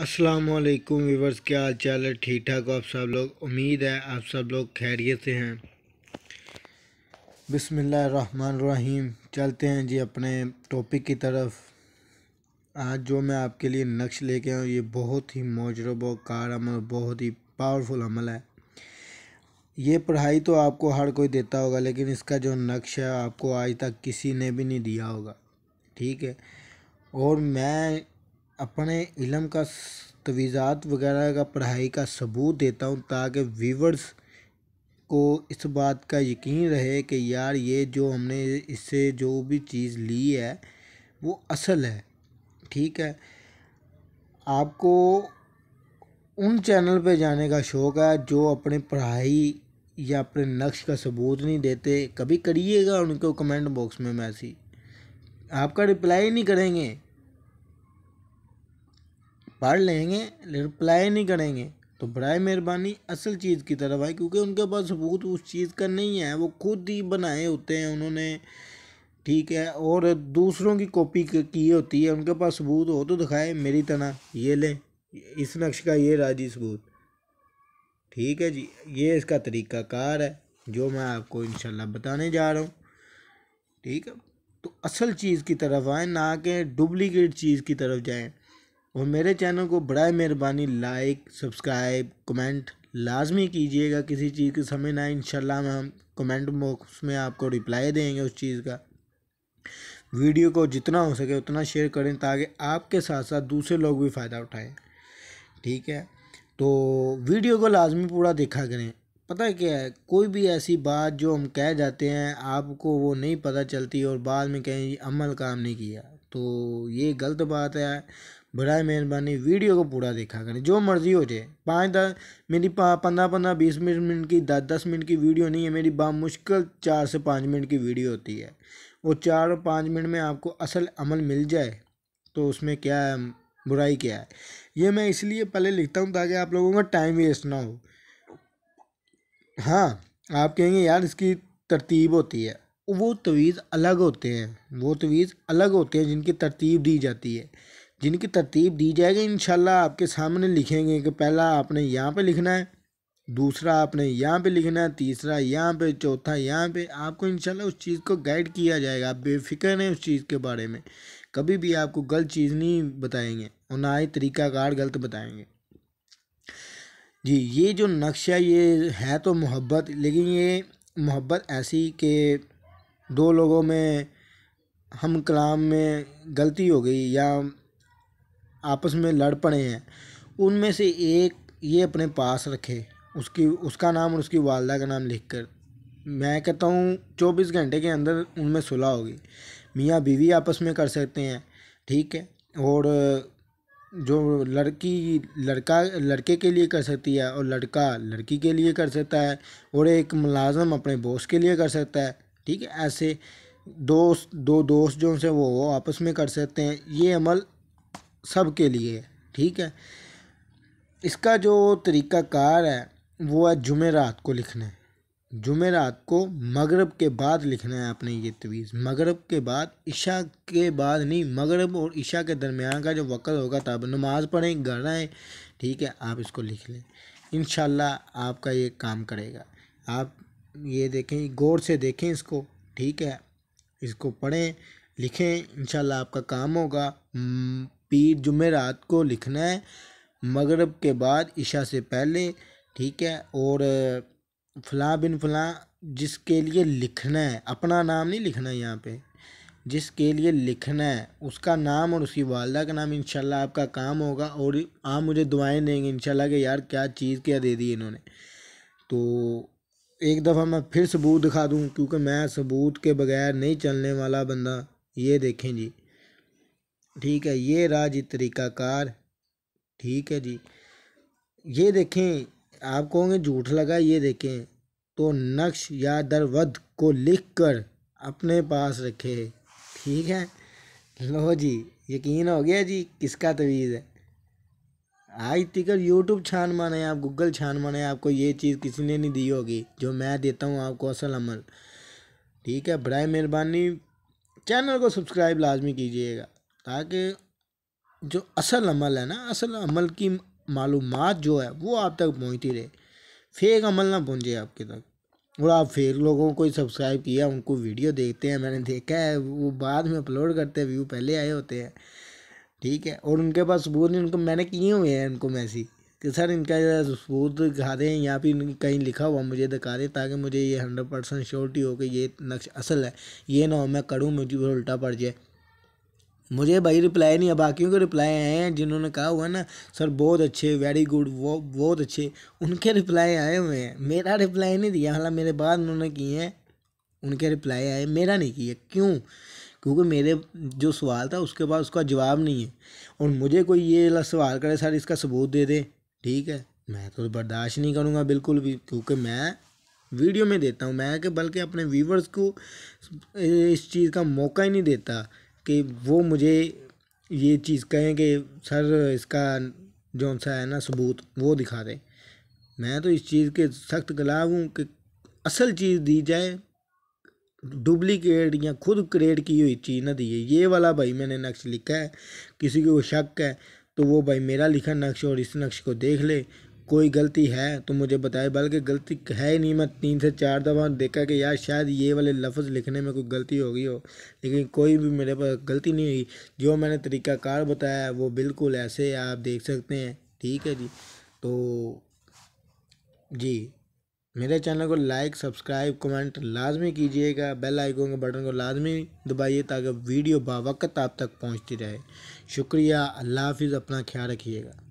असलकुम व्यूवर्स क्या हाल चाल है ठीक ठाक आप सब लोग उम्मीद है आप सब लोग खैरियत से हैं रहीम चलते हैं जी अपने टॉपिक की तरफ आज जो मैं आपके लिए नक्श लेके हूँ ये बहुत ही मौजरब कार अमल बहुत ही पावरफुल अमल है ये पढ़ाई तो आपको हर कोई देता होगा लेकिन इसका जो नक्श है आपको आज तक किसी ने भी नहीं दिया होगा ठीक है और मैं अपने इलम का तवीज़ात वगैरह का पढ़ाई का सबूत देता हूँ ताकि व्यूवर्स को इस बात का यकीन रहे कि यार ये जो हमने इससे जो भी चीज़ ली है वो असल है ठीक है आपको उन चैनल पे जाने का शौक़ है जो अपने पढ़ाई या अपने नक्श का सबूत नहीं देते कभी करिएगा उनको कमेंट बॉक्स में मैसेज आपका रिप्लाई नहीं करेंगे पढ़ लेंगे रिप्लाई नहीं करेंगे तो बड़ा मेहरबानी असल चीज़ की तरफ आए क्योंकि उनके पास सबूत उस चीज़ का नहीं है वो खुद ही बनाए होते हैं उन्होंने ठीक है और दूसरों की कॉपी की होती है उनके पास सबूत हो तो दिखाए मेरी तरह ये लें इस नक्श का ये राजी सबूत ठीक है जी ये इसका तरीका कार है जो मैं आपको इन बताने जा रहा हूँ ठीक है तो असल चीज़ की तरफ आए ना कि डुप्लीकेट चीज़ की तरफ जाएँ और मेरे चैनल को बड़ा मेहरबानी लाइक सब्सक्राइब कमेंट लाजमी कीजिएगा किसी चीज़ की समझ ना में हम कमेंट बॉक्स में आपको रिप्लाई देंगे उस चीज़ का वीडियो को जितना हो सके उतना शेयर करें ताकि आपके साथ साथ दूसरे लोग भी फ़ायदा उठाएं ठीक है तो वीडियो को लाजमी पूरा देखा करें पता है क्या है कोई भी ऐसी बात जो हम कह जाते हैं आपको वो नहीं पता चलती और बाद में कहीं अमल काम नहीं किया तो ये गलत बात है बरए मेहरबानी वीडियो को पूरा देखा करें जो मर्ज़ी हो जाए पाँच दस मेरी पंद्रह पंद्रह बीस मिनट मिनट की दस दस मिनट की वीडियो नहीं है मेरी बामुश्किल चार से पाँच मिनट की वीडियो होती है वो चार और पाँच मिनट में आपको असल अमल मिल जाए तो उसमें क्या है बुराई क्या है ये मैं इसलिए पहले लिखता हूँ ताकि आप लोगों का टाइम वेस्ट ना हो हाँ आप कहेंगे यार इसकी तरतीब होती है वो तवीज़ अलग होते हैं वो तवीज़ अलग होते हैं जिनकी तरतीब दी जाती है जिनकी तरतीब दी जाएगी इन आपके सामने लिखेंगे कि पहला आपने यहाँ पे लिखना है दूसरा आपने यहाँ पे लिखना है तीसरा यहाँ पे चौथा यहाँ पे आपको इनशाला उस चीज़ को गाइड किया जाएगा आप बेफिक्र हैं उस चीज़ के बारे में कभी भी आपको गलत चीज़ नहीं बताएंगे और ना ही तरीक़ाकार गलत बताएंगे जी ये जो नक्शा ये है तो मोहब्बत लेकिन ये मोहब्बत ऐसी कि दो लोगों में हम कलाम में गलती हो गई या आपस में लड़ पड़े हैं उनमें से एक ये अपने पास रखे उसकी उसका नाम और उसकी वालदा का नाम लिख कर मैं कहता हूँ चौबीस घंटे के अंदर उनमें सुलह होगी मियाँ बीवी आपस में कर सकते हैं ठीक है और जो लड़की लड़का लड़के के लिए कर सकती है और लड़का लड़की के लिए कर सकता है और एक मुलाजम अपने बॉस के लिए कर सकता है ठीक है ऐसे दोस्त दो दोस्त जो वो वो आपस में कर सकते हैं ये अमल सब के लिए ठीक है इसका जो तरीक़ाकार है वो है जुमे रात को लिखना है जुमे रात को मगरब के बाद लिखना है आपने ये तवीज़ मगरब के बाद इशा के बाद नहीं मगरब और इशा के दरमियान का जो वक़्त होगा तब तो नमाज़ पढ़ें घर ठीक है आप इसको लिख लें इन आपका ये काम करेगा आप ये देखें गौर से देखें इसको ठीक है इसको पढ़ें लिखें इन आपका काम होगा पीर जुमेरात को लिखना है मगरब के बाद इशा से पहले ठीक है और फलाँ बिन फलाँ जिसके लिए लिखना है अपना नाम नहीं लिखना है यहाँ पे जिसके लिए लिखना है उसका नाम और उसकी वालदा का नाम इंशाल्लाह आपका काम होगा और आप मुझे दुआएं देंगे इंशाल्लाह कि यार क्या चीज़ क्या दे दी इन्होंने तो एक दफ़ा मैं फिर सबूत दिखा दूँ क्योंकि मैं सबूत के बगैर नहीं चलने वाला बंदा ये देखें जी ठीक है ये रहा जी तरीकाकार ठीक है जी ये देखें आप कहोगे झूठ लगा ये देखें तो नक्श या दरवद को लिख कर अपने पास रखे ठीक है लो जी यकीन हो गया जी किसका तवीज़ है आज तक यूट्यूब छान माने आप गूगल छान माने आपको ये चीज़ किसी ने नहीं दी होगी जो मैं देता हूँ आपको असल अमल ठीक है बरए मेहरबानी चैनल को सब्सक्राइब लाजमी कीजिएगा ताकि जो असल अमल है ना असल अमल की मालूम जो है वो आप तक पहुँचती रहे फेक अमल ना पहुँचे आपके तक और आप फेक लोगों को सब्सक्राइब किया उनको वीडियो देखते हैं मैंने देखा है वो बाद में अपलोड करते हैं व्यू पहले आए होते हैं ठीक है और उनके पास सबूत नहीं उनको मैंने किए हुए हैं उनको मैसेज कि सर इनका सबूत दिखा दें या फिर कहीं लिखा हुआ मुझे दिखा दें ताकि मुझे ये हंड्रेड परसेंट श्योरिटी हो कि ये नक्श असल है ये ना हो मैं करूँ मुझे उल्टा पड़ जाए मुझे भाई रिप्लाई नहीं है बाकियों के रिप्लाई आए हैं जिन्होंने कहा हुआ ना सर बहुत अच्छे वेरी गुड वो बहुत अच्छे उनके रिप्लाई आए हुए हैं मेरा रिप्लाई नहीं दिया हालांकि मेरे बाद उन्होंने किए हैं उनके रिप्लाई आए मेरा नहीं किया क्यों क्योंकि मेरे जो सवाल था उसके बाद उसका जवाब नहीं है और मुझे कोई ये सवाल करे सर इसका सबूत दे दे ठीक है मैं तो बर्दाश्त नहीं करूँगा बिल्कुल भी क्योंकि मैं वीडियो में देता हूँ मैं कि बल्कि अपने व्यूवर्स को इस चीज़ का मौका ही नहीं देता कि वो मुझे ये चीज़ कहें कि सर इसका जौन सा है ना सबूत वो दिखा दें मैं तो इस चीज़ के सख्त गलाब हूँ कि असल चीज़ दी जाए डुप्लीकेट या खुद क्रिएट की हुई चीज़ ना दी है ये वाला भाई मैंने नक्श लिखा है किसी को शक है तो वो भाई मेरा लिखा नक्श और इस नक्श को देख ले कोई गलती है तो मुझे बताए बल्कि गलती है ही नहीं मैं तीन से चार दफ़ा देखा कि यार शायद ये वाले लफ्ज़ लिखने में कोई गलती हो गई हो लेकिन कोई भी मेरे पास गलती नहीं हुई जो मैंने तरीक़ाकार बताया वो बिल्कुल ऐसे आप देख सकते हैं ठीक है जी तो जी मेरे चैनल को लाइक सब्सक्राइब कमेंट लाजमी कीजिएगा बेल आइकन के बटन को लाजमी दबाइए ताकि वीडियो बावक्त आप तक पहुंचती रहे शुक्रिया अल्लाह हाफिज़ अपना ख्याल रखिएगा